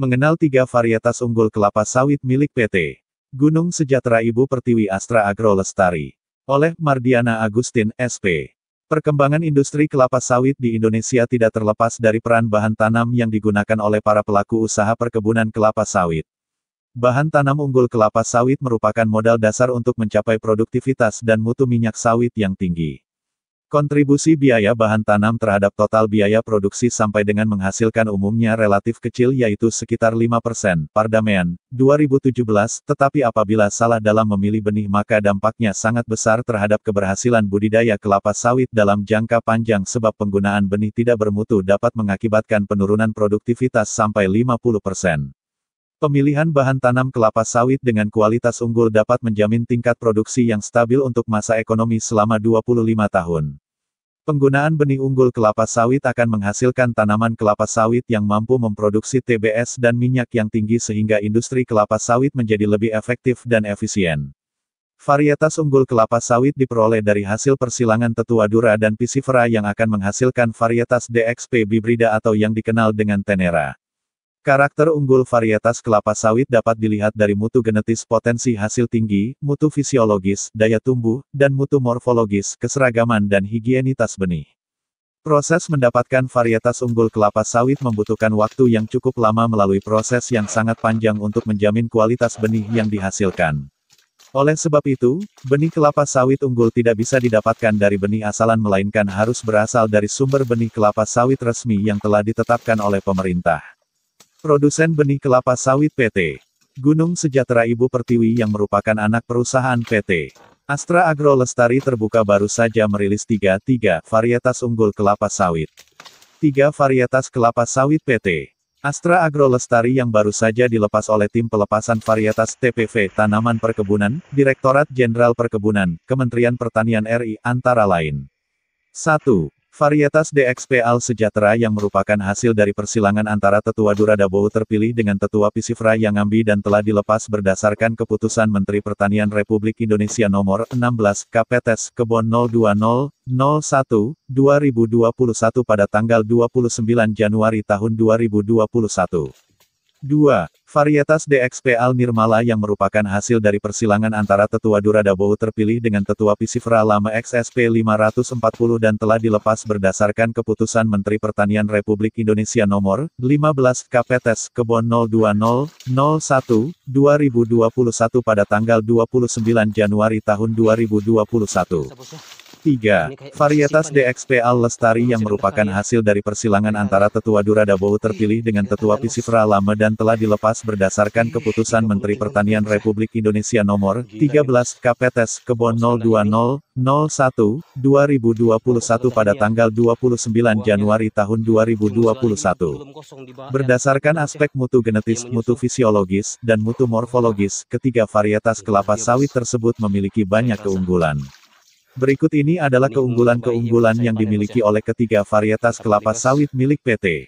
mengenal tiga varietas unggul kelapa sawit milik PT. Gunung Sejahtera Ibu Pertiwi Astra Agro Lestari. Oleh Mardiana Agustin, SP. Perkembangan industri kelapa sawit di Indonesia tidak terlepas dari peran bahan tanam yang digunakan oleh para pelaku usaha perkebunan kelapa sawit. Bahan tanam unggul kelapa sawit merupakan modal dasar untuk mencapai produktivitas dan mutu minyak sawit yang tinggi. Kontribusi biaya bahan tanam terhadap total biaya produksi sampai dengan menghasilkan umumnya relatif kecil yaitu sekitar 5%, Pardamean, 2017, tetapi apabila salah dalam memilih benih maka dampaknya sangat besar terhadap keberhasilan budidaya kelapa sawit dalam jangka panjang sebab penggunaan benih tidak bermutu dapat mengakibatkan penurunan produktivitas sampai 50%. Pemilihan bahan tanam kelapa sawit dengan kualitas unggul dapat menjamin tingkat produksi yang stabil untuk masa ekonomi selama 25 tahun. Penggunaan benih unggul kelapa sawit akan menghasilkan tanaman kelapa sawit yang mampu memproduksi TBS dan minyak yang tinggi sehingga industri kelapa sawit menjadi lebih efektif dan efisien. Varietas unggul kelapa sawit diperoleh dari hasil persilangan tetua dura dan Pisifera yang akan menghasilkan varietas DXP bibrida atau yang dikenal dengan tenera. Karakter unggul varietas kelapa sawit dapat dilihat dari mutu genetis potensi hasil tinggi, mutu fisiologis, daya tumbuh, dan mutu morfologis, keseragaman dan higienitas benih. Proses mendapatkan varietas unggul kelapa sawit membutuhkan waktu yang cukup lama melalui proses yang sangat panjang untuk menjamin kualitas benih yang dihasilkan. Oleh sebab itu, benih kelapa sawit unggul tidak bisa didapatkan dari benih asalan melainkan harus berasal dari sumber benih kelapa sawit resmi yang telah ditetapkan oleh pemerintah. Produsen benih kelapa sawit PT. Gunung Sejahtera Ibu Pertiwi yang merupakan anak perusahaan PT. Astra Agro Lestari Terbuka baru saja merilis 3-3 varietas unggul kelapa sawit. Tiga varietas kelapa sawit PT. Astra Agro Lestari yang baru saja dilepas oleh tim pelepasan varietas TPV Tanaman Perkebunan, Direktorat Jenderal Perkebunan, Kementerian Pertanian RI, antara lain. 1. Varietas DXP Al Sejahtera yang merupakan hasil dari persilangan antara Tetua Duradabou terpilih dengan Tetua Pisifra yang ngambi dan telah dilepas berdasarkan keputusan Menteri Pertanian Republik Indonesia nomor 16 KPTES Kebon 02001 2021 pada tanggal 29 Januari tahun 2021. 2. Varietas DXP Al Nirmala yang merupakan hasil dari persilangan antara tetua Duradabou terpilih dengan tetua Pisifra lama XSP 540 dan telah dilepas berdasarkan keputusan Menteri Pertanian Republik Indonesia nomor 15 KPTES Kebon 02001 2021 pada tanggal 29 Januari tahun 2021. 3. Varietas DXP ya? Al Lestari yang merupakan ya? hasil dari persilangan antara tetua Duradabo terpilih dengan tetua Pisifra Lama dan telah dilepas berdasarkan keputusan Menteri Pertanian ya? Republik Indonesia nomor 13 KPTES Kebon 02001 2021 pada tanggal 29 Januari tahun 2021. Berdasarkan aspek mutu genetis, iya, iya, mutu iya. fisiologis, dan mutu morfologis, ketiga varietas kelapa sawit tersebut memiliki banyak keunggulan. Berikut ini adalah keunggulan-keunggulan yang dimiliki oleh ketiga varietas kelapa sawit milik PT.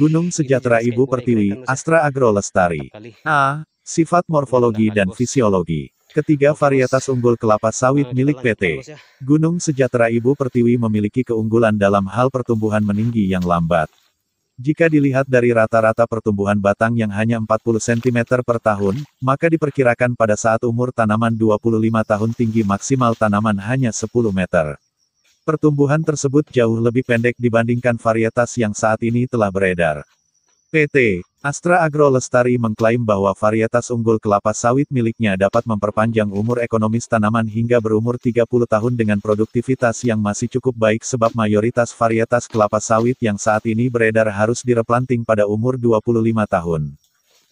Gunung Sejahtera Ibu Pertiwi, Astra Agro Lestari. A. Sifat morfologi dan fisiologi. Ketiga varietas unggul kelapa eh, sawit milik PT. Ya. Gunung Sejahtera Ibu Pertiwi memiliki keunggulan dalam hal pertumbuhan meninggi yang lambat, jika dilihat dari rata-rata pertumbuhan batang yang hanya 40 cm per tahun, maka diperkirakan pada saat umur tanaman 25 tahun tinggi maksimal tanaman hanya 10 meter. Pertumbuhan tersebut jauh lebih pendek dibandingkan varietas yang saat ini telah beredar. PT Astra Agro Lestari mengklaim bahwa varietas unggul kelapa sawit miliknya dapat memperpanjang umur ekonomis tanaman hingga berumur 30 tahun dengan produktivitas yang masih cukup baik sebab mayoritas varietas kelapa sawit yang saat ini beredar harus direplanting pada umur 25 tahun.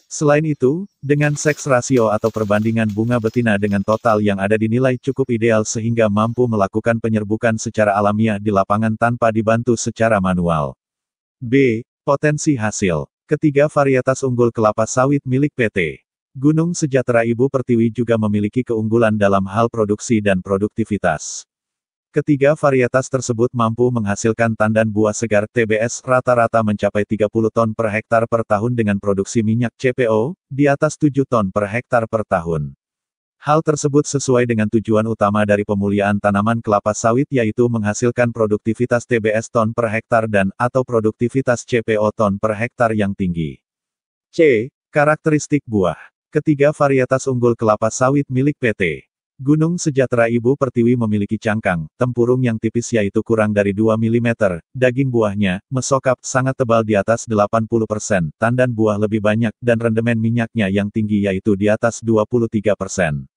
Selain itu, dengan seks rasio atau perbandingan bunga betina dengan total yang ada dinilai cukup ideal sehingga mampu melakukan penyerbukan secara alamiah di lapangan tanpa dibantu secara manual. B. Potensi hasil Ketiga varietas unggul kelapa sawit milik PT. Gunung Sejahtera Ibu Pertiwi juga memiliki keunggulan dalam hal produksi dan produktivitas. Ketiga varietas tersebut mampu menghasilkan tandan buah segar TBS rata-rata mencapai 30 ton per hektar per tahun dengan produksi minyak CPO di atas 7 ton per hektar per tahun. Hal tersebut sesuai dengan tujuan utama dari pemuliaan tanaman kelapa sawit yaitu menghasilkan produktivitas TBS ton per hektar dan atau produktivitas CPO ton per hektar yang tinggi. C. Karakteristik buah. Ketiga varietas unggul kelapa sawit milik PT. Gunung Sejahtera Ibu Pertiwi memiliki cangkang, tempurung yang tipis yaitu kurang dari 2 mm, daging buahnya, mesokap, sangat tebal di atas 80%, tandan buah lebih banyak, dan rendemen minyaknya yang tinggi yaitu di atas 23%.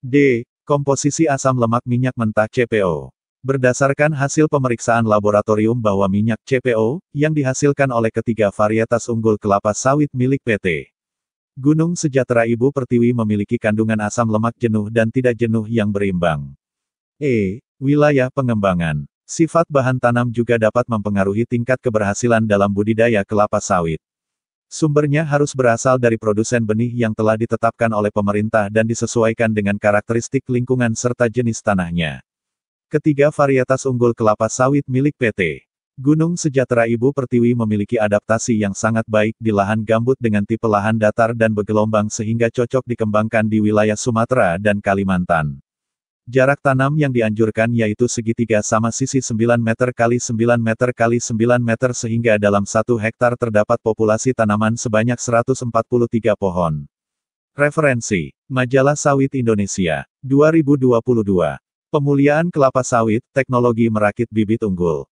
D. Komposisi asam lemak minyak mentah CPO. Berdasarkan hasil pemeriksaan laboratorium bahwa minyak CPO, yang dihasilkan oleh ketiga varietas unggul kelapa sawit milik PT. Gunung Sejahtera Ibu Pertiwi memiliki kandungan asam lemak jenuh dan tidak jenuh yang berimbang. E. Wilayah pengembangan. Sifat bahan tanam juga dapat mempengaruhi tingkat keberhasilan dalam budidaya kelapa sawit. Sumbernya harus berasal dari produsen benih yang telah ditetapkan oleh pemerintah dan disesuaikan dengan karakteristik lingkungan serta jenis tanahnya. Ketiga varietas unggul kelapa sawit milik PT. Gunung Sejahtera Ibu Pertiwi memiliki adaptasi yang sangat baik di lahan gambut dengan tipe lahan datar dan bergelombang sehingga cocok dikembangkan di wilayah Sumatera dan Kalimantan. Jarak tanam yang dianjurkan yaitu segitiga sama sisi 9 meter kali 9 meter kali 9 meter sehingga dalam satu hektar terdapat populasi tanaman sebanyak 143 pohon. Referensi, Majalah Sawit Indonesia, 2022. Pemuliaan kelapa sawit, teknologi merakit bibit unggul.